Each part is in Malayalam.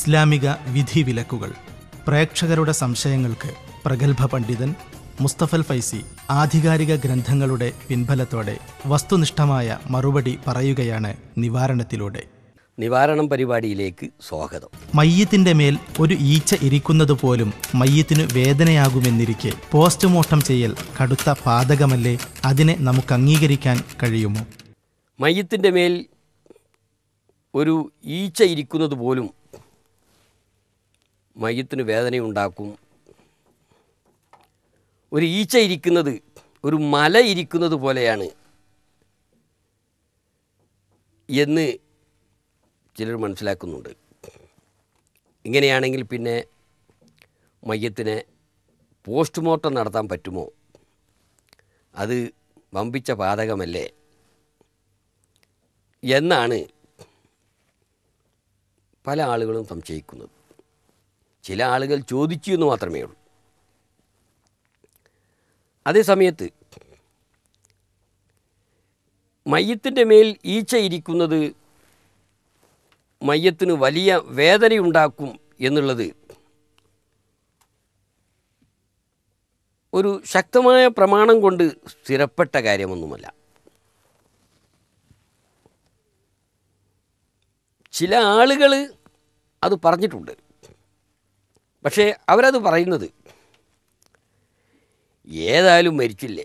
ഇസ്ലാമിക വിധിവിലക്കുകൾ പ്രേക്ഷകരുടെ സംശയങ്ങൾക്ക് പ്രഗത്ഭ പണ്ഡിതൻ മുസ്തഫൽ ഫൈസി ആധികാരിക ഗ്രന്ഥങ്ങളുടെ പിൻബലത്തോടെ വസ്തുനിഷ്ഠമായ മറുപടി പറയുകയാണ് നിവാരണത്തിലൂടെ നിവാരണം പരിപാടിയിലേക്ക് സ്വാഗതം മയ്യത്തിന്റെ മേൽ ഒരു ഈച്ച ഇരിക്കുന്നത് പോലും മയ്യത്തിനു വേദനയാകുമെന്നിരിക്കെ പോസ്റ്റ്മോർട്ടം ചെയ്യൽ കടുത്ത പാതകമല്ലേ അതിനെ നമുക്ക് അംഗീകരിക്കാൻ കഴിയുമോ മയ്യത്തിൻ്റെ മേൽ ഒരു ഈച്ച ഇരിക്കുന്നത് പോലും വേദന വേദനയുണ്ടാക്കും ഒരു ഈച്ച ഇരിക്കുന്നത് ഒരു മല ഇരിക്കുന്നത് പോലെയാണ് എന്ന് ചിലർ മനസ്സിലാക്കുന്നുണ്ട് ഇങ്ങനെയാണെങ്കിൽ പിന്നെ മയ്യത്തിനെ പോസ്റ്റ്മോർട്ടം നടത്താൻ പറ്റുമോ അത് വമ്പിച്ച പാതകമല്ലേ എന്നാണ് പല ആളുകളും സംശയിക്കുന്നത് ചില ആളുകൾ ചോദിച്ചു എന്ന് മാത്രമേ ഉള്ളൂ അതേസമയത്ത് മയ്യത്തിൻ്റെ മേൽ ഈച്ച ഇരിക്കുന്നത് മയ്യത്തിന് വലിയ വേദനയുണ്ടാക്കും എന്നുള്ളത് ഒരു ശക്തമായ പ്രമാണം കൊണ്ട് സ്ഥിരപ്പെട്ട കാര്യമൊന്നുമല്ല ചില ആളുകൾ അത് പറഞ്ഞിട്ടുണ്ട് പക്ഷേ അവരത് പറയുന്നത് ഏതായാലും മരിച്ചില്ലേ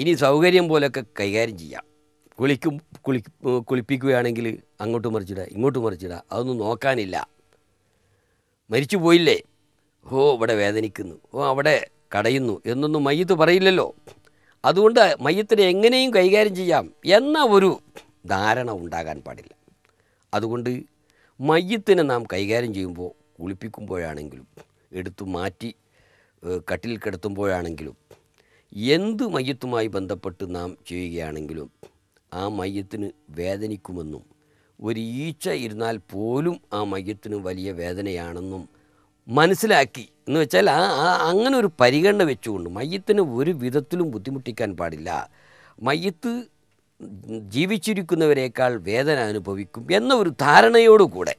ഇനി സൗകര്യം പോലെയൊക്കെ കൈകാര്യം ചെയ്യാം കുളിക്കും കുളി കുളിപ്പിക്കുകയാണെങ്കിൽ അങ്ങോട്ട് മറിച്ചിടുക ഇങ്ങോട്ട് മറിച്ചിടുക അതൊന്നും നോക്കാനില്ല മരിച്ചു പോയില്ലേ ഓ ഇവിടെ വേദനിക്കുന്നു ഓ അവിടെ കടയുന്നു എന്നൊന്നും മയ്യത്ത് പറയില്ലല്ലോ അതുകൊണ്ട് മയ്യത്തിനെ എങ്ങനെയും കൈകാര്യം ചെയ്യാം എന്ന ഒരു ധാരണ ഉണ്ടാകാൻ പാടില്ല അതുകൊണ്ട് മയ്യത്തിനെ നാം കൈകാര്യം ചെയ്യുമ്പോൾ കുളിപ്പിക്കുമ്പോഴാണെങ്കിലും എടുത്തു മാറ്റി കട്ടിൽ കിടത്തുമ്പോഴാണെങ്കിലും എന്ത് മയത്തുമായി ബന്ധപ്പെട്ട് നാം ചെയ്യുകയാണെങ്കിലും ആ മയത്തിന് വേദനിക്കുമെന്നും ഒരു ഈച്ച ഇരുന്നാൽ പോലും ആ മയത്തിന് വലിയ വേദനയാണെന്നും മനസ്സിലാക്കി എന്ന് വെച്ചാൽ ആ അങ്ങനെ ഒരു പരിഗണന വെച്ചുകൊണ്ട് മയത്തിന് ഒരു വിധത്തിലും ബുദ്ധിമുട്ടിക്കാൻ പാടില്ല മയ്യത്ത് ജീവിച്ചിരിക്കുന്നവരേക്കാൾ വേദന അനുഭവിക്കും എന്ന ഒരു ധാരണയോടുകൂടെ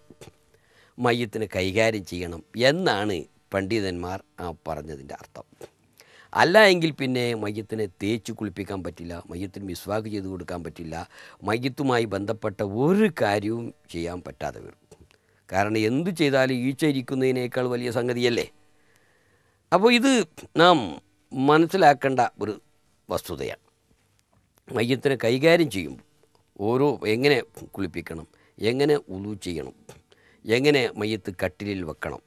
മയത്തിന് കൈകാര്യം ചെയ്യണം എന്നാണ് പണ്ഡിതന്മാർ ആ പറഞ്ഞതിൻ്റെ അർത്ഥം അല്ല എങ്കിൽ പിന്നെ മയ്യത്തിനെ തേച്ച് കുളിപ്പിക്കാൻ പറ്റില്ല മയത്തിന് മിസ്വാക്ക് ചെയ്ത് കൊടുക്കാൻ പറ്റില്ല മയ്യത്തുമായി ബന്ധപ്പെട്ട ഒരു കാര്യവും ചെയ്യാൻ പറ്റാതെ വരും കാരണം എന്തു ചെയ്താലും ഈച്ച ഇരിക്കുന്നതിനേക്കാൾ വലിയ സംഗതിയല്ലേ അപ്പോൾ ഇത് നാം മനസ്സിലാക്കേണ്ട ഒരു വസ്തുതയാണ് മയ്യത്തിനെ കൈകാര്യം ചെയ്യുമ്പോൾ ഓരോ എങ്ങനെ കുളിപ്പിക്കണം എങ്ങനെ ഉളു ചെയ്യണം എങ്ങനെ മയ്യത്ത് കട്ടിലിൽ വെക്കണം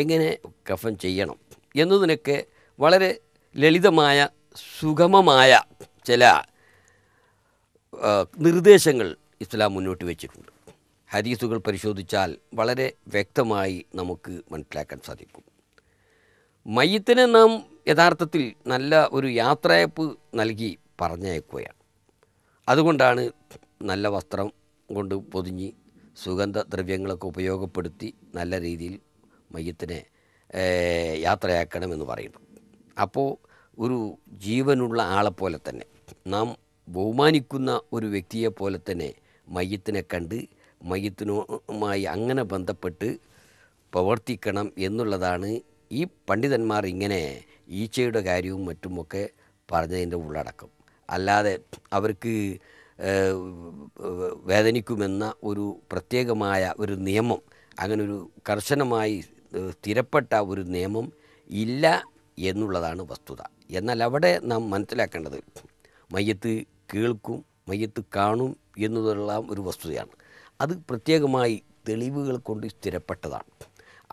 എങ്ങനെ കഫൻ ചെയ്യണം എന്നതിനൊക്കെ വളരെ ലളിതമായ സുഗമമായ ചില നിർദ്ദേശങ്ങൾ ഇസ്ലാം മുന്നോട്ട് വെച്ചിട്ടുണ്ട് ഹദീസുകൾ പരിശോധിച്ചാൽ വളരെ വ്യക്തമായി നമുക്ക് മനസ്സിലാക്കാൻ സാധിക്കും മയ്യത്തിനെ നാം യഥാർത്ഥത്തിൽ നല്ല ഒരു യാത്രയപ്പ് നൽകി പറഞ്ഞയക്കുകയാണ് അതുകൊണ്ടാണ് നല്ല വസ്ത്രം കൊണ്ട് പൊതിഞ്ഞ് സുഗന്ധദ്രവ്യങ്ങളൊക്കെ ഉപയോഗപ്പെടുത്തി നല്ല രീതിയിൽ മയ്യത്തിനെ യാത്രയാക്കണമെന്ന് പറയുന്നു അപ്പോൾ ഒരു ജീവനുള്ള ആളെപ്പോലെ തന്നെ നാം ബഹുമാനിക്കുന്ന ഒരു വ്യക്തിയെപ്പോലെ തന്നെ മയ്യത്തിനെ കണ്ട് മയ്യത്തിനുമായി അങ്ങനെ ബന്ധപ്പെട്ട് പ്രവർത്തിക്കണം എന്നുള്ളതാണ് ഈ പണ്ഡിതന്മാർ ഇങ്ങനെ ഈച്ചയുടെ കാര്യവും മറ്റുമൊക്കെ പറഞ്ഞതിൻ്റെ ഉള്ളടക്കം അല്ലാതെ അവർക്ക് വേദനിക്കുമെന്ന ഒരു പ്രത്യേകമായ ഒരു നിയമം അങ്ങനെ ഒരു കർശനമായി സ്ഥിരപ്പെട്ട ഒരു നിയമം ഇല്ല എന്നുള്ളതാണ് വസ്തുത എന്നാൽ അവിടെ നാം മനസ്സിലാക്കേണ്ടത് മയ്യത്ത് കേൾക്കും മയ്യത്ത് കാണും എന്നുള്ള ഒരു വസ്തുതയാണ് അത് പ്രത്യേകമായി തെളിവുകൾ കൊണ്ട് സ്ഥിരപ്പെട്ടതാണ്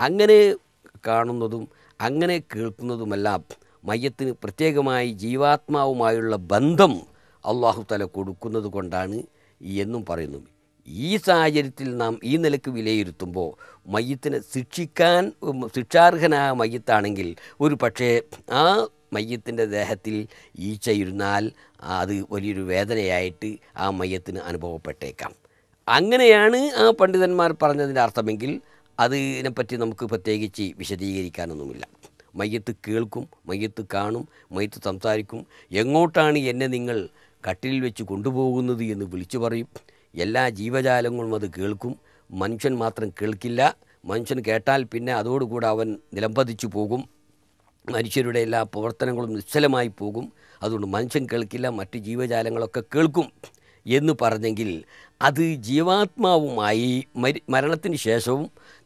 അങ്ങനെ കാണുന്നതും അങ്ങനെ കേൾക്കുന്നതുമെല്ലാം മയ്യത്തിന് പ്രത്യേകമായി ജീവാത്മാവുമായുള്ള ബന്ധം അള്ളാഹു തല കൊടുക്കുന്നത് കൊണ്ടാണ് എന്നും പറയുന്നു ഈ സാഹചര്യത്തിൽ നാം ഈ നിലക്ക് വിലയിരുത്തുമ്പോൾ മയ്യത്തിനെ ശിക്ഷിക്കാൻ ശിക്ഷാർഹനായ മയ്യത്താണെങ്കിൽ ഒരു പക്ഷേ ആ മയ്യത്തിൻ്റെ ദേഹത്തിൽ ഇരുന്നാൽ അത് വലിയൊരു വേദനയായിട്ട് ആ മയ്യത്തിന് അനുഭവപ്പെട്ടേക്കാം അങ്ങനെയാണ് ആ പണ്ഡിതന്മാർ പറഞ്ഞതിൻ്റെ അർത്ഥമെങ്കിൽ അതിനെപ്പറ്റി നമുക്ക് പ്രത്യേകിച്ച് വിശദീകരിക്കാനൊന്നുമില്ല മയ്യത്ത് കേൾക്കും മയ്യത്ത് കാണും മയ്യത്ത് സംസാരിക്കും എങ്ങോട്ടാണ് എന്നെ നിങ്ങൾ കട്ടിലിൽ വെച്ച് കൊണ്ടുപോകുന്നത് എന്ന് വിളിച്ചു പറയും എല്ലാ ജീവജാലങ്ങളും അത് കേൾക്കും മനുഷ്യൻ മാത്രം കേൾക്കില്ല മനുഷ്യൻ കേട്ടാൽ പിന്നെ അതോടുകൂടെ അവൻ നിലംപതിച്ചു പോകും മനുഷ്യരുടെ എല്ലാ പ്രവർത്തനങ്ങളും നിശ്ചലമായി പോകും അതുകൊണ്ട് മനുഷ്യൻ കേൾക്കില്ല മറ്റ് ജീവജാലങ്ങളൊക്കെ കേൾക്കും എന്ന് പറഞ്ഞെങ്കിൽ അത് ജീവാത്മാവുമായി മരണത്തിന് ശേഷവും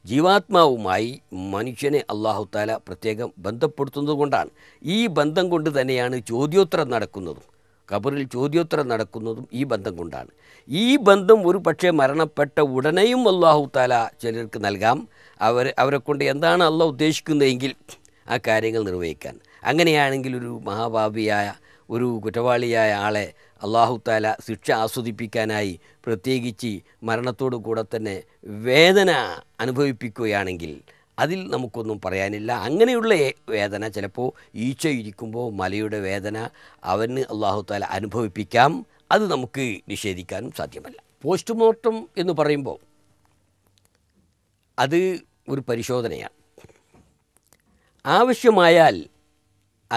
ജീവാത്മാവുമായി മനുഷ്യനെ അള്ളാഹുത്താല പ്രത്യേകം ബന്ധപ്പെടുത്തുന്നത് കൊണ്ടാണ് ഈ ബന്ധം കൊണ്ട് തന്നെയാണ് ചോദ്യോത്തരം നടക്കുന്നതും കബറിൽ ചോദ്യോത്തരം നടക്കുന്നതും ഈ ബന്ധം കൊണ്ടാണ് ഈ ബന്ധം ഒരു പക്ഷേ മരണപ്പെട്ട ഉടനെയും അള്ളാഹു താല ചിലർക്ക് നൽകാം അവർ അവരെ കൊണ്ട് എന്താണ് അള്ളാഹ് ഉദ്ദേശിക്കുന്നതെങ്കിൽ ആ കാര്യങ്ങൾ നിർവഹിക്കാൻ അങ്ങനെയാണെങ്കിൽ ഒരു മഹാഭാവിയായ ഒരു കുറ്റവാളിയായ ആളെ അള്ളാഹു താല ശിക്ഷ ആസ്വദിപ്പിക്കാനായി പ്രത്യേകിച്ച് മരണത്തോടു കൂടെ തന്നെ വേദന അനുഭവിപ്പിക്കുകയാണെങ്കിൽ അതിൽ നമുക്കൊന്നും പറയാനില്ല അങ്ങനെയുള്ള വേദന ചിലപ്പോൾ ഈച്ച ഇരിക്കുമ്പോൾ മലയുടെ വേദന അവന് അള്ളാഹുത്താല അനുഭവിപ്പിക്കാം അത് നമുക്ക് നിഷേധിക്കാനും സാധ്യമല്ല പോസ്റ്റ്മോർട്ടം എന്ന് പറയുമ്പോൾ അത് ഒരു പരിശോധനയാണ് ആവശ്യമായാൽ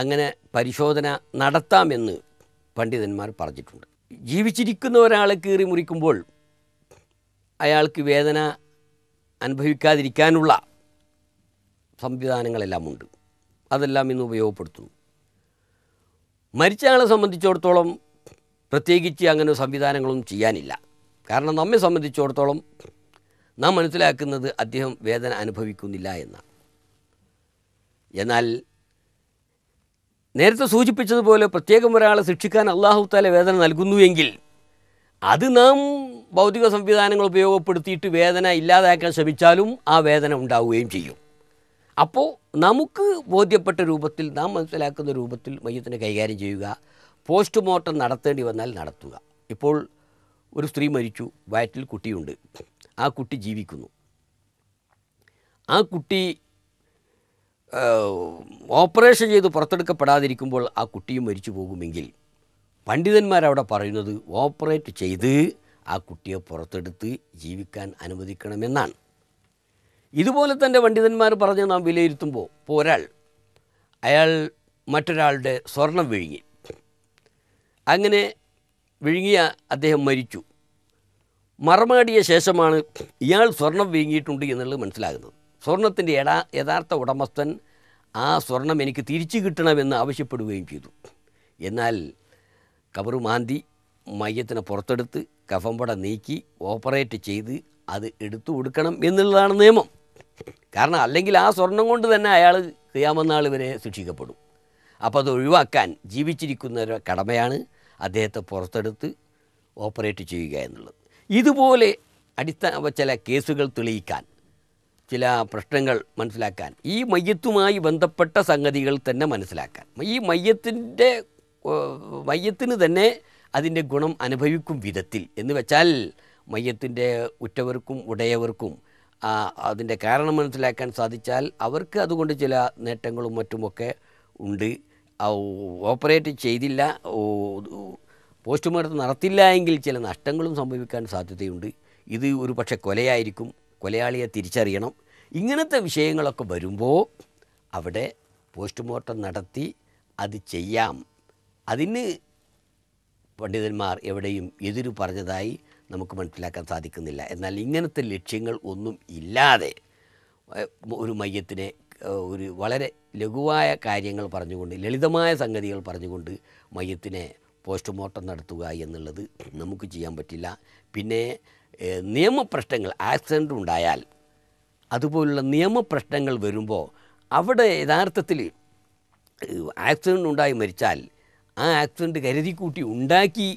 അങ്ങനെ പരിശോധന നടത്താമെന്ന് പണ്ഡിതന്മാർ പറഞ്ഞിട്ടുണ്ട് ജീവിച്ചിരിക്കുന്ന ഒരാളെ കീറി മുറിക്കുമ്പോൾ അയാൾക്ക് വേദന അനുഭവിക്കാതിരിക്കാനുള്ള സംവിധാനങ്ങളെല്ലാം ഉണ്ട് അതെല്ലാം ഇന്ന് ഉപയോഗപ്പെടുത്തുന്നു മരിച്ചയാളെ സംബന്ധിച്ചിടത്തോളം പ്രത്യേകിച്ച് അങ്ങനെ സംവിധാനങ്ങളൊന്നും ചെയ്യാനില്ല കാരണം നമ്മെ സംബന്ധിച്ചിടത്തോളം നാം മനസ്സിലാക്കുന്നത് അദ്ദേഹം വേദന അനുഭവിക്കുന്നില്ല എന്നാണ് എന്നാൽ നേരത്തെ സൂചിപ്പിച്ചതുപോലെ പ്രത്യേകം ഒരാളെ ശിക്ഷിക്കാൻ അള്ളാഹുത്താല വേദന നൽകുന്നുവെങ്കിൽ അത് നാം ഭൗതിക സംവിധാനങ്ങൾ ഉപയോഗപ്പെടുത്തിയിട്ട് വേദന ഇല്ലാതാക്കാൻ ശ്രമിച്ചാലും ആ വേദന ഉണ്ടാവുകയും ചെയ്യും അപ്പോൾ നമുക്ക് ബോധ്യപ്പെട്ട രൂപത്തിൽ നാം മനസ്സിലാക്കുന്ന രൂപത്തിൽ മയ്യത്തിനെ കൈകാര്യം ചെയ്യുക പോസ്റ്റ്മോർട്ടം നടത്തേണ്ടി വന്നാൽ നടത്തുക ഇപ്പോൾ ഒരു സ്ത്രീ മരിച്ചു വയറ്റിൽ കുട്ടിയുണ്ട് ആ കുട്ടി ജീവിക്കുന്നു ആ കുട്ടി ഓപ്പറേഷൻ ചെയ്ത് പുറത്തെടുക്കപ്പെടാതിരിക്കുമ്പോൾ ആ കുട്ടിയും മരിച്ചു പോകുമെങ്കിൽ പണ്ഡിതന്മാരവിടെ പറയുന്നത് ഓപ്പറേറ്റ് ചെയ്ത് ആ കുട്ടിയെ പുറത്തെടുത്ത് ജീവിക്കാൻ അനുവദിക്കണമെന്നാണ് ഇതുപോലെ തന്നെ പണ്ഡിതന്മാർ പറഞ്ഞ് നാം വിലയിരുത്തുമ്പോൾ ഇപ്പോൾ ഒരാൾ അയാൾ മറ്റൊരാളുടെ സ്വർണം വിഴുങ്ങി അങ്ങനെ വിഴുങ്ങിയ അദ്ദേഹം മരിച്ചു മറമാടിയ ശേഷമാണ് ഇയാൾ സ്വർണം വിഴുങ്ങിയിട്ടുണ്ട് എന്നുള്ളത് മനസ്സിലാകുന്നത് സ്വർണത്തിൻ്റെ എടാ യഥാർത്ഥ ഉടമസ്ഥൻ ആ സ്വർണം എനിക്ക് തിരിച്ചു കിട്ടണമെന്ന് ആവശ്യപ്പെടുകയും ചെയ്തു എന്നാൽ കബറു മാന്തി മയ്യത്തിനെ പുറത്തെടുത്ത് കഫംപട നീക്കി ഓപ്പറേറ്റ് ചെയ്ത് അത് എടുത്തു കൊടുക്കണം എന്നുള്ളതാണ് നിയമം കാരണം അല്ലെങ്കിൽ ആ സ്വർണം കൊണ്ട് തന്നെ അയാൾ ക്രിയാമനാൾ ഇവരെ ശിക്ഷിക്കപ്പെടും അപ്പോൾ അത് ഒഴിവാക്കാൻ ജീവിച്ചിരിക്കുന്ന ഒരു കടമയാണ് അദ്ദേഹത്തെ പുറത്തെടുത്ത് ഓപ്പറേറ്റ് ചെയ്യുക എന്നുള്ളത് ഇതുപോലെ അടിസ്ഥാന ചില കേസുകൾ തെളിയിക്കാൻ ചില പ്രശ്നങ്ങൾ മനസ്സിലാക്കാൻ ഈ മയ്യത്തുമായി ബന്ധപ്പെട്ട സംഗതികൾ തന്നെ മനസ്സിലാക്കാൻ ഈ മയ്യത്തിൻ്റെ മയ്യത്തിന് തന്നെ അതിൻ്റെ ഗുണം അനുഭവിക്കും വിധത്തിൽ എന്ന് വെച്ചാൽ മയ്യത്തിൻ്റെ ഉറ്റവർക്കും ഉടയവർക്കും അതിൻ്റെ കാരണം മനസ്സിലാക്കാൻ സാധിച്ചാൽ അവർക്ക് അതുകൊണ്ട് ചില നേട്ടങ്ങളും മറ്റുമൊക്കെ ഉണ്ട് ഓപ്പറേറ്റ് ചെയ്തില്ല പോസ്റ്റ്മോർട്ടം നടത്തില്ല എങ്കിൽ ചില നഷ്ടങ്ങളും സംഭവിക്കാൻ സാധ്യതയുണ്ട് ഇത് ഒരു പക്ഷേ കൊലയായിരിക്കും കൊലയാളിയെ തിരിച്ചറിയണം ഇങ്ങനത്തെ വിഷയങ്ങളൊക്കെ വരുമ്പോൾ അവിടെ പോസ്റ്റ്മോർട്ടം നടത്തി അത് ചെയ്യാം അതിന് പണ്ഡിതന്മാർ എവിടെയും എതിര് പറഞ്ഞതായി നമുക്ക് മനസ്സിലാക്കാൻ സാധിക്കുന്നില്ല എന്നാൽ ഇങ്ങനത്തെ ലക്ഷ്യങ്ങൾ ഒന്നും ഇല്ലാതെ ഒരു മയ്യത്തിനെ ഒരു വളരെ ലഘുവായ കാര്യങ്ങൾ പറഞ്ഞുകൊണ്ട് ലളിതമായ സംഗതികൾ പറഞ്ഞുകൊണ്ട് മയ്യത്തിനെ പോസ്റ്റ്മോർട്ടം നടത്തുക എന്നുള്ളത് നമുക്ക് ചെയ്യാൻ പറ്റില്ല പിന്നെ നിയമപ്രശ്നങ്ങൾ ആക്സിഡൻ്റ് ഉണ്ടായാൽ അതുപോലുള്ള നിയമപ്രശ്നങ്ങൾ വരുമ്പോൾ അവിടെ യഥാർത്ഥത്തിൽ ആക്സിഡൻ്റ് ഉണ്ടായി മരിച്ചാൽ ആ ആക്സിഡൻറ്റ് കരുതിക്കൂട്ടി ഉണ്ടാക്കി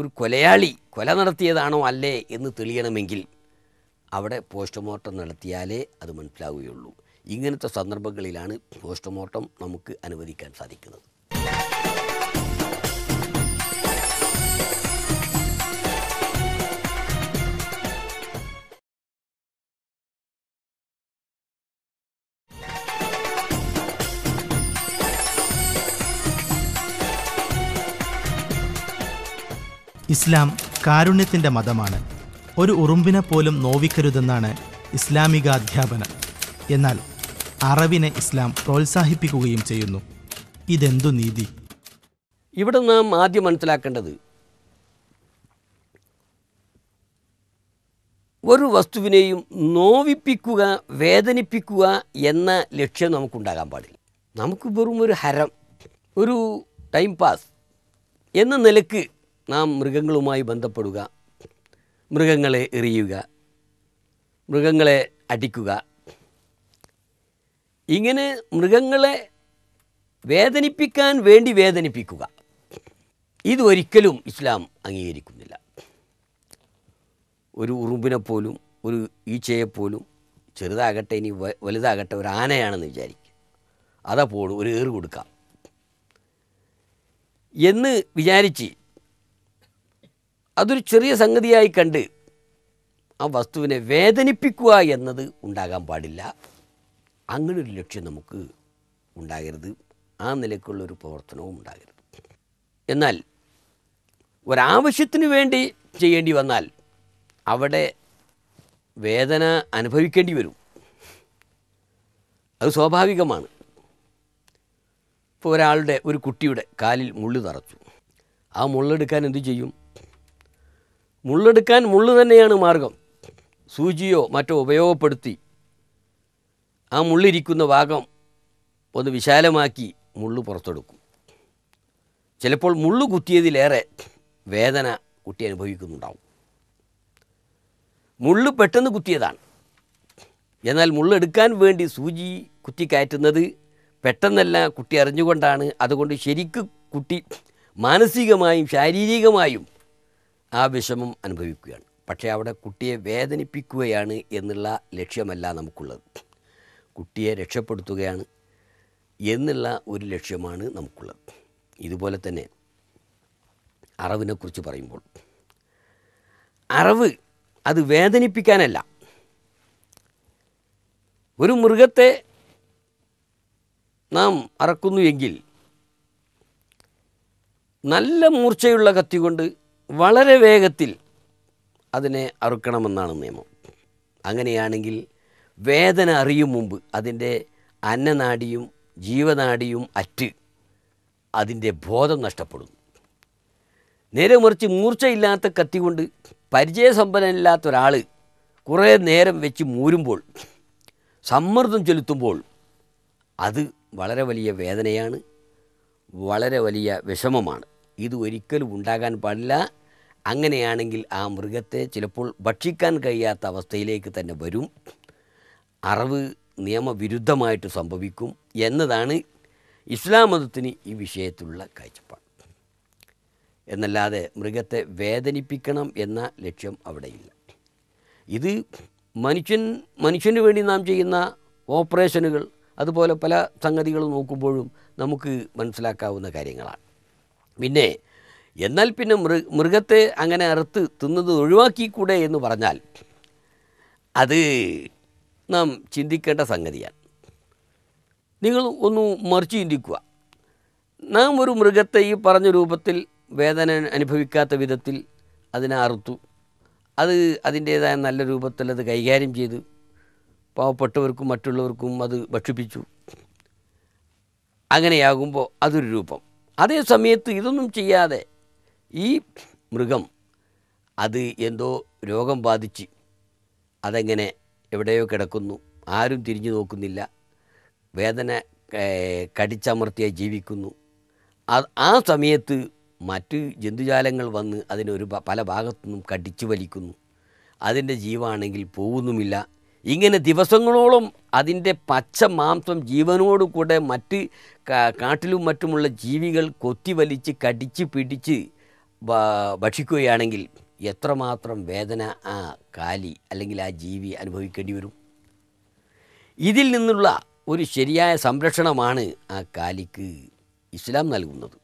ഒരു കൊലയാളി കൊല നടത്തിയതാണോ അല്ലേ എന്ന് തെളിയണമെങ്കിൽ അവിടെ പോസ്റ്റ്മോർട്ടം നടത്തിയാലേ അത് മനസ്സിലാവുകയുള്ളൂ ഇങ്ങനത്തെ സന്ദർഭങ്ങളിലാണ് പോസ്റ്റ്മോർട്ടം നമുക്ക് അനുവദിക്കാൻ സാധിക്കുന്നത് ഇസ്ലാം കാരുണ്യത്തിൻ്റെ മതമാണ് ഒരു ഉറുമ്പിനെ പോലും നോവിക്കരുതെന്നാണ് ഇസ്ലാമിക അധ്യാപനം എന്നാൽ അറവിനെ ഇസ്ലാം പ്രോത്സാഹിപ്പിക്കുകയും ചെയ്യുന്നു ഇതെന്തു നീതി ഇവിടെ നാം ആദ്യം മനസ്സിലാക്കേണ്ടത് ഒരു വസ്തുവിനെയും നോവിപ്പിക്കുക വേദനിപ്പിക്കുക എന്ന ലക്ഷ്യം നമുക്കുണ്ടാകാൻ പാടില്ല നമുക്ക് വെറും ഒരു ഹരം ഒരു ടൈം പാസ് എന്ന നിലക്ക് നാം മൃഗങ്ങളുമായി ബന്ധപ്പെടുക മൃഗങ്ങളെ എറിയുക മൃഗങ്ങളെ അടിക്കുക ഇങ്ങനെ മൃഗങ്ങളെ വേദനിപ്പിക്കാൻ വേണ്ടി വേദനിപ്പിക്കുക ഇതൊരിക്കലും ഇസ്ലാം അംഗീകരിക്കുന്നില്ല ഒരു ഉറുമ്പിനെ പോലും ഒരു ഈച്ചയെപ്പോലും ചെറുതാകട്ടെ ഇനി വലുതാകട്ടെ ഒരു ആനയാണെന്ന് വിചാരിക്കുക അതപ്പോൾ ഒരു ഏറ് കൊടുക്കാം എന്ന് വിചാരിച്ച് അതൊരു ചെറിയ സംഗതിയായി കണ്ട് ആ വസ്തുവിനെ വേദനിപ്പിക്കുക എന്നത് ഉണ്ടാകാൻ പാടില്ല അങ്ങനൊരു ലക്ഷ്യം നമുക്ക് ഉണ്ടാകരുത് ആ നിലയ്ക്കുള്ളൊരു പ്രവർത്തനവും ഉണ്ടാകരുത് എന്നാൽ ഒരാവശ്യത്തിന് വേണ്ടി ചെയ്യേണ്ടി വന്നാൽ അവിടെ വേദന അനുഭവിക്കേണ്ടി വരും അത് സ്വാഭാവികമാണ് ഇപ്പോൾ ഒരാളുടെ ഒരു കുട്ടിയുടെ കാലിൽ മുള്ളു തറച്ചു ആ മുള്ളെടുക്കാൻ എന്തു ചെയ്യും മുള്ളെടുക്കാൻ മുള്ള് തന്നെയാണ് മാർഗം സൂചിയോ മറ്റോ ഉപയോഗപ്പെടുത്തി ആ മുള്ളിരിക്കുന്ന ഭാഗം ഒന്ന് വിശാലമാക്കി മുള്ള് പുറത്തെടുക്കും ചിലപ്പോൾ മുള്ളു കുത്തിയതിലേറെ വേദന കുട്ടി അനുഭവിക്കുന്നുണ്ടാവും മുള്ളു പെട്ടെന്ന് കുത്തിയതാണ് എന്നാൽ മുള്ളെടുക്കാൻ വേണ്ടി സൂചി കുത്തിക്കയറ്റുന്നത് പെട്ടെന്നല്ല കുട്ടി അറിഞ്ഞുകൊണ്ടാണ് അതുകൊണ്ട് ശരിക്കും കുട്ടി മാനസികമായും ശാരീരികമായും ആ വിഷമം അനുഭവിക്കുകയാണ് പക്ഷേ അവിടെ കുട്ടിയെ വേദനിപ്പിക്കുകയാണ് എന്നുള്ള ലക്ഷ്യമല്ല നമുക്കുള്ളത് കുട്ടിയെ രക്ഷപ്പെടുത്തുകയാണ് എന്നുള്ള ഒരു ലക്ഷ്യമാണ് നമുക്കുള്ളത് ഇതുപോലെ തന്നെ അറിവിനെക്കുറിച്ച് പറയുമ്പോൾ അറിവ് അത് വേദനിപ്പിക്കാനല്ല ഒരു മൃഗത്തെ നാം അറക്കുന്നു എങ്കിൽ നല്ല മൂർച്ചയുള്ള കത്തി കൊണ്ട് വളരെ വേഗത്തിൽ അതിനെ അറുക്കണമെന്നാണ് നിയമം അങ്ങനെയാണെങ്കിൽ വേദന അറിയും മുമ്പ് അതിൻ്റെ അന്നനാടിയും ജീവനാടിയും അറ്റ് അതിൻ്റെ ബോധം നഷ്ടപ്പെടും നേരെ മറിച്ച് മൂർച്ചയില്ലാത്ത കത്തി കൊണ്ട് പരിചയസമ്പന്നനില്ലാത്ത ഒരാൾ കുറേ നേരം വെച്ച് മൂരുമ്പോൾ സമ്മർദ്ദം ചെലുത്തുമ്പോൾ അത് വളരെ വലിയ വേദനയാണ് വളരെ വലിയ വിഷമമാണ് ഇത് ഒരിക്കലും ഉണ്ടാകാൻ പാടില്ല അങ്ങനെയാണെങ്കിൽ ആ മൃഗത്തെ ചിലപ്പോൾ ഭക്ഷിക്കാൻ കഴിയാത്ത അവസ്ഥയിലേക്ക് തന്നെ വരും അറിവ് നിയമവിരുദ്ധമായിട്ട് സംഭവിക്കും എന്നതാണ് ഇസ്ലാം മതത്തിന് ഈ വിഷയത്തിലുള്ള കാഴ്ചപ്പാട് എന്നല്ലാതെ മൃഗത്തെ വേദനിപ്പിക്കണം എന്ന ലക്ഷ്യം അവിടെയില്ല ഇത് മനുഷ്യൻ മനുഷ്യന് വേണ്ടി നാം ചെയ്യുന്ന ഓപ്പറേഷനുകൾ അതുപോലെ പല സംഗതികൾ നോക്കുമ്പോഴും നമുക്ക് മനസ്സിലാക്കാവുന്ന കാര്യങ്ങളാണ് പിന്നെ എന്നാൽ പിന്നെ മൃ മൃഗത്തെ അങ്ങനെ അറുത്ത് തിന്നത് ഒഴിവാക്കിക്കൂടെ എന്ന് പറഞ്ഞാൽ അത് നാം ചിന്തിക്കേണ്ട സംഗതിയാണ് നിങ്ങൾ ഒന്ന് മറിച്ച് ചിന്തിക്കുക നാം ഒരു മൃഗത്തെ ഈ പറഞ്ഞ രൂപത്തിൽ വേദന അനുഭവിക്കാത്ത വിധത്തിൽ അതിനെ അറുത്തു അത് അതിൻ്റേതായ നല്ല രൂപത്തിൽ അത് കൈകാര്യം ചെയ്ത് പാവപ്പെട്ടവർക്കും മറ്റുള്ളവർക്കും അത് ഭക്ഷിപ്പിച്ചു അങ്ങനെയാകുമ്പോൾ അതൊരു രൂപം അതേ സമയത്ത് ഇതൊന്നും ചെയ്യാതെ ഈ മൃഗം അത് എന്തോ രോഗം ബാധിച്ച് അതെങ്ങനെ എവിടെയോ കിടക്കുന്നു ആരും തിരിഞ്ഞു നോക്കുന്നില്ല വേദന കടിച്ചമർത്തിയായി ജീവിക്കുന്നു ആ സമയത്ത് മറ്റ് ജന്തുജാലങ്ങൾ വന്ന് അതിനൊരു പല ഭാഗത്തുനിന്നും കടിച്ചു വലിക്കുന്നു അതിൻ്റെ ജീവാണെങ്കിൽ പോകുന്നുമില്ല ഇങ്ങനെ ദിവസങ്ങളോളം അതിൻ്റെ പച്ച മാംസം ജീവനോടുകൂടെ മറ്റ് കാട്ടിലും മറ്റുമുള്ള ജീവികൾ കൊത്തി വലിച്ച് കടിച്ച് പിടിച്ച് ഭക്ഷിക്കുകയാണെങ്കിൽ എത്രമാത്രം വേദന ആ കാലി അല്ലെങ്കിൽ ആ ജീവി അനുഭവിക്കേണ്ടി വരും ഇതിൽ നിന്നുള്ള ഒരു ശരിയായ സംരക്ഷണമാണ് ആ കാലിക്ക് ഇസ്ലാം നൽകുന്നത്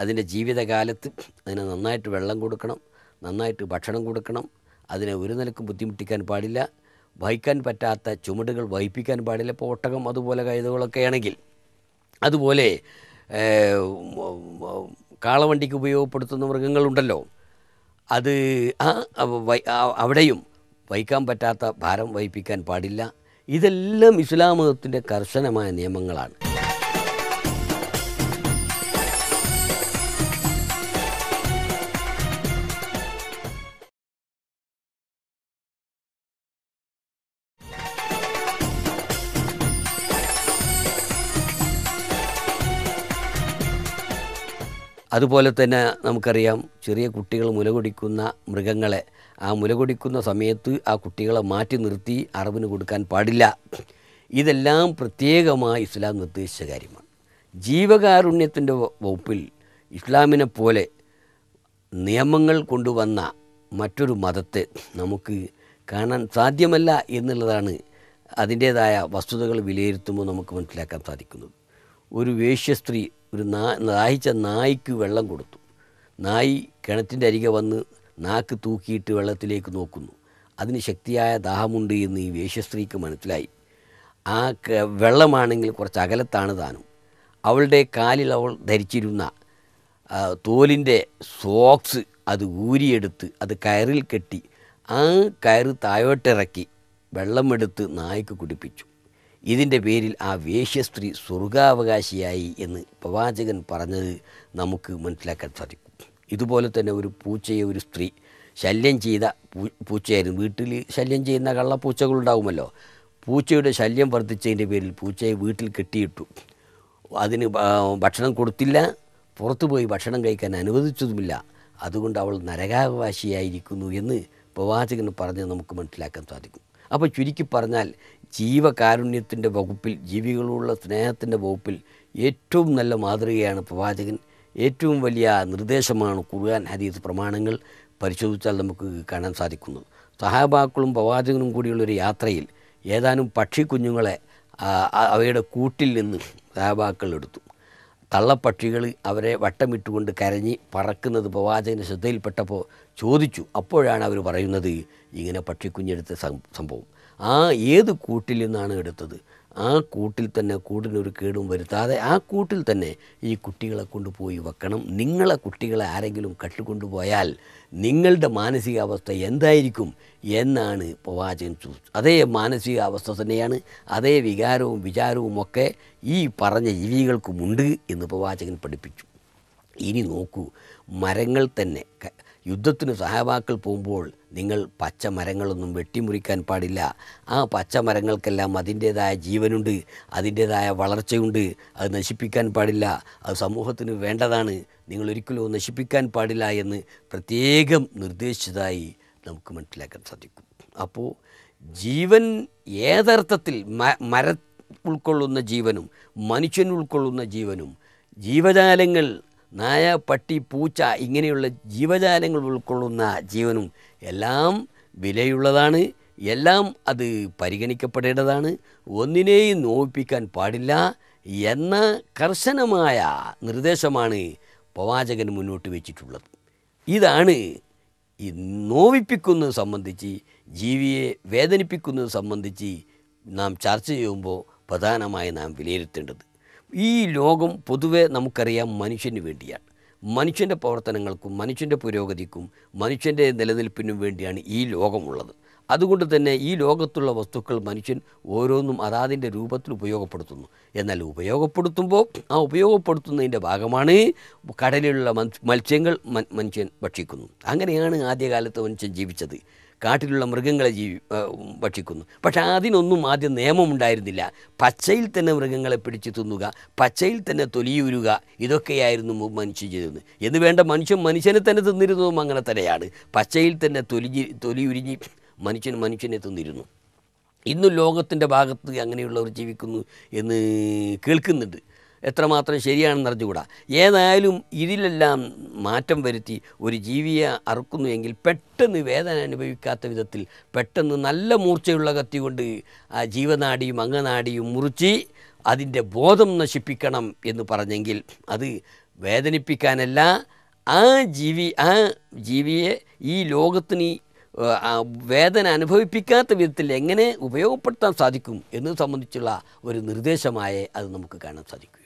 അതിൻ്റെ ജീവിതകാലത്ത് അതിന് നന്നായിട്ട് വെള്ളം കൊടുക്കണം നന്നായിട്ട് ഭക്ഷണം കൊടുക്കണം അതിനെ ഒരു നിലക്കും ബുദ്ധിമുട്ടിക്കാൻ പാടില്ല വഹിക്കാൻ പറ്റാത്ത ചുമടുകൾ വഹിപ്പിക്കാൻ പാടില്ല ഇപ്പോൾ ഒട്ടകം അതുപോലെ കഴുതുകളൊക്കെയാണെങ്കിൽ അതുപോലെ കാളവണ്ടിക്ക് ഉപയോഗപ്പെടുത്തുന്ന മൃഗങ്ങളുണ്ടല്ലോ അത് അവിടെയും വഹിക്കാൻ പറ്റാത്ത ഭാരം വഹിപ്പിക്കാൻ പാടില്ല ഇതെല്ലാം ഇസ്ലാം മതത്തിൻ്റെ കർശനമായ നിയമങ്ങളാണ് അതുപോലെ തന്നെ നമുക്കറിയാം ചെറിയ കുട്ടികൾ മുലകൊടിക്കുന്ന മൃഗങ്ങളെ ആ മുലകൊടിക്കുന്ന സമയത്ത് ആ കുട്ടികളെ മാറ്റി നിർത്തി അറിവിന് കൊടുക്കാൻ പാടില്ല ഇതെല്ലാം പ്രത്യേകമായി ഇസ്ലാം നിർദ്ദേശിച്ച കാര്യമാണ് ജീവകാരുണ്യത്തിൻ്റെ വകുപ്പിൽ ഇസ്ലാമിനെ പോലെ നിയമങ്ങൾ കൊണ്ടുവന്ന മറ്റൊരു മതത്തെ നമുക്ക് കാണാൻ സാധ്യമല്ല എന്നുള്ളതാണ് അതിൻ്റേതായ വസ്തുതകൾ വിലയിരുത്തുമ്പോൾ നമുക്ക് മനസ്സിലാക്കാൻ സാധിക്കുന്നത് ഒരു വേശ്യസ്ത്രീ ഒരു നാ ദാഹിച്ച വെള്ളം കൊടുത്തു നായി കിണറ്റിൻ്റെ അരികെ വന്ന് നാക്ക് തൂക്കിയിട്ട് വെള്ളത്തിലേക്ക് നോക്കുന്നു അതിന് ശക്തിയായ ദാഹമുണ്ട് എന്ന് ഈ വേശ്യസ്ത്രീക്ക് മനസ്സിലായി ആ വെള്ളമാണെങ്കിൽ കുറച്ച് അകലത്താണ് താനും അവളുടെ കാലിൽ അവൾ ധരിച്ചിരുന്ന തോലിൻ്റെ സോക്സ് അത് ഊരിയെടുത്ത് അത് കയറിൽ കെട്ടി ആ കയറ് താഴോട്ടിറക്കി വെള്ളമെടുത്ത് നായ്ക്ക് കുടിപ്പിച്ചു ഇതിൻ്റെ പേരിൽ ആ വേഷ്യസ്ത്രീ സ്വർഗാവകാശിയായി എന്ന് പ്രവാചകൻ പറഞ്ഞത് നമുക്ക് മനസ്സിലാക്കാൻ സാധിക്കും ഇതുപോലെ തന്നെ ഒരു പൂച്ചയെ ഒരു സ്ത്രീ ശല്യം ചെയ്ത പൂ പൂച്ചയായിരുന്നു വീട്ടിൽ ശല്യം ചെയ്യുന്ന കള്ളപ്പൂച്ചകളുണ്ടാവുമല്ലോ പൂച്ചയുടെ ശല്യം വർദ്ധിച്ചതിൻ്റെ പേരിൽ പൂച്ചയെ വീട്ടിൽ കെട്ടിയിട്ടു അതിന് ഭക്ഷണം കൊടുത്തില്ല പുറത്തു പോയി ഭക്ഷണം കഴിക്കാൻ അനുവദിച്ചതുമില്ല അതുകൊണ്ട് അവൾ നരകാവകാശിയായിരിക്കുന്നു എന്ന് പ്രവാചകൻ പറഞ്ഞ് നമുക്ക് മനസ്സിലാക്കാൻ സാധിക്കും അപ്പോൾ ചുരുക്കി പറഞ്ഞാൽ ജീവകാരുണ്യത്തിൻ്റെ വകുപ്പിൽ ജീവികളുള്ള സ്നേഹത്തിൻ്റെ വകുപ്പിൽ ഏറ്റവും നല്ല മാതൃകയാണ് പ്രവാചകൻ ഏറ്റവും വലിയ നിർദ്ദേശമാണ് ഖുർആൻ ഹദീസ് പ്രമാണങ്ങൾ പരിശോധിച്ചാൽ നമുക്ക് കാണാൻ സാധിക്കുന്നു സഹാബാക്കളും പ്രവാചകനും കൂടിയുള്ളൊരു യാത്രയിൽ ഏതാനും പക്ഷിക്കുഞ്ഞുങ്ങളെ അവയുടെ കൂട്ടിൽ നിന്ന് സഹാബാക്കൾ എടുത്തു കള്ളപ്പക്ഷികൾ അവരെ വട്ടമിട്ടുകൊണ്ട് കരഞ്ഞി പറക്കുന്നത് പ്രവാചകൻ്റെ ശ്രദ്ധയിൽപ്പെട്ടപ്പോൾ ചോദിച്ചു അപ്പോഴാണ് അവർ പറയുന്നത് ഇങ്ങനെ പക്ഷിക്കുഞ്ഞെടുത്ത സംഭവം ആ ഏത് കൂട്ടിൽ നിന്നാണ് എടുത്തത് ആ കൂട്ടിൽ തന്നെ കൂടിനൊരു കേടും വരുത്താതെ ആ കൂട്ടിൽ തന്നെ ഈ കുട്ടികളെ കൊണ്ടുപോയി വെക്കണം നിങ്ങളെ കുട്ടികളെ ആരെങ്കിലും കട്ടുകൊണ്ടുപോയാൽ നിങ്ങളുടെ മാനസികാവസ്ഥ എന്തായിരിക്കും എന്നാണ് പ്രവാചകൻ ചോദിച്ചത് അതേ മാനസികാവസ്ഥ തന്നെയാണ് അതേ വികാരവും വിചാരവും ഒക്കെ ഈ പറഞ്ഞ ജീവികൾക്കുമുണ്ട് എന്ന് പ്രവാചകൻ പഠിപ്പിച്ചു ഇനി നോക്കൂ മരങ്ങൾ തന്നെ യുദ്ധത്തിന് സഹാബാക്കൾ പോകുമ്പോൾ നിങ്ങൾ പച്ച വെട്ടിമുറിക്കാൻ പാടില്ല ആ പച്ച മരങ്ങൾക്കെല്ലാം അതിൻ്റേതായ ജീവനുണ്ട് അതിൻ്റേതായ വളർച്ചയുണ്ട് അത് നശിപ്പിക്കാൻ പാടില്ല അത് സമൂഹത്തിന് വേണ്ടതാണ് നിങ്ങൾ ഒരിക്കലും നശിപ്പിക്കാൻ പാടില്ല എന്ന് പ്രത്യേകം നിർദ്ദേശിച്ചതായി നമുക്ക് മനസ്സിലാക്കാൻ സാധിക്കും അപ്പോൾ ജീവൻ ഏതർത്ഥത്തിൽ മര ഉൾക്കൊള്ളുന്ന ജീവനും മനുഷ്യൻ ഉൾക്കൊള്ളുന്ന ജീവനും ജീവജാലങ്ങൾ നായ പട്ടി പൂച്ച ഇങ്ങനെയുള്ള ജീവജാലങ്ങൾ ഉൾക്കൊള്ളുന്ന ജീവനും എല്ലാം വിലയുള്ളതാണ് എല്ലാം അത് പരിഗണിക്കപ്പെടേണ്ടതാണ് ഒന്നിനെയും നോവിപ്പിക്കാൻ പാടില്ല എന്ന കർശനമായ നിർദ്ദേശമാണ് പ്രവാചകൻ മുന്നോട്ട് വെച്ചിട്ടുള്ളത് ഇതാണ് ഈ നോവിപ്പിക്കുന്നത് സംബന്ധിച്ച് ജീവിയെ വേദനിപ്പിക്കുന്നത് സംബന്ധിച്ച് നാം ചർച്ച ചെയ്യുമ്പോൾ പ്രധാനമായി നാം വിലയിരുത്തേണ്ടത് ഈ ലോകം പൊതുവെ നമുക്കറിയാം മനുഷ്യന് വേണ്ടിയാണ് മനുഷ്യൻ്റെ പ്രവർത്തനങ്ങൾക്കും മനുഷ്യൻ്റെ പുരോഗതിക്കും മനുഷ്യൻ്റെ നിലനിൽപ്പിനും വേണ്ടിയാണ് ഈ ലോകമുള്ളത് അതുകൊണ്ട് തന്നെ ഈ ലോകത്തുള്ള വസ്തുക്കൾ മനുഷ്യൻ ഓരോന്നും അതാതിൻ്റെ രൂപത്തിൽ ഉപയോഗപ്പെടുത്തുന്നു എന്നാൽ ഉപയോഗപ്പെടുത്തുമ്പോൾ ആ ഉപയോഗപ്പെടുത്തുന്നതിൻ്റെ ഭാഗമാണ് കടലിലുള്ള മത്സ്യങ്ങൾ മനുഷ്യൻ ഭക്ഷിക്കുന്നു അങ്ങനെയാണ് ആദ്യകാലത്ത് മനുഷ്യൻ ജീവിച്ചത് കാട്ടിലുള്ള മൃഗങ്ങളെ ജീവി ഭക്ഷിക്കുന്നു പക്ഷേ അതിനൊന്നും ആദ്യം നിയമമുണ്ടായിരുന്നില്ല പച്ചയിൽ തന്നെ മൃഗങ്ങളെ പിടിച്ചു തിന്നുക പച്ചയിൽ തന്നെ തൊലിയൂരുക ഇതൊക്കെയായിരുന്നു മനുഷ്യൻ ചെയ്തിരുന്നത് എന്ന് വേണ്ട മനുഷ്യൻ മനുഷ്യനെ തന്നെ തിന്നിരുന്നതും അങ്ങനെ തന്നെയാണ് പച്ചയിൽ തന്നെ തൊലി തൊലിയുരിഞ്ഞ് മനുഷ്യൻ മനുഷ്യനെ തിന്നിരുന്നു ഇന്നും ലോകത്തിൻ്റെ ഭാഗത്ത് അങ്ങനെയുള്ളവർ ജീവിക്കുന്നു എന്ന് കേൾക്കുന്നുണ്ട് എത്രമാത്രം ശരിയാണെന്ന് അറിഞ്ഞുകൂടാ ഏതായാലും ഇതിലെല്ലാം മാറ്റം വരുത്തി ഒരു ജീവിയെ എങ്കിൽ പെട്ടെന്ന് വേദന അനുഭവിക്കാത്ത വിധത്തിൽ പെട്ടെന്ന് നല്ല മൂർച്ചയുള്ള കത്തി കൊണ്ട് ആ ജീവനാടിയും അംഗനാടിയും മുറിച്ച് അതിൻ്റെ ബോധം നശിപ്പിക്കണം എന്ന് പറഞ്ഞെങ്കിൽ അത് വേദനിപ്പിക്കാനല്ല ആ ജീവി ആ ജീവിയെ ഈ ലോകത്തിന് വേദന അനുഭവിപ്പിക്കാത്ത വിധത്തിൽ എങ്ങനെ ഉപയോഗപ്പെടുത്താൻ സാധിക്കും എന്ന് സംബന്ധിച്ചുള്ള ഒരു നിർദ്ദേശമായേ അത് നമുക്ക് കാണാൻ സാധിക്കും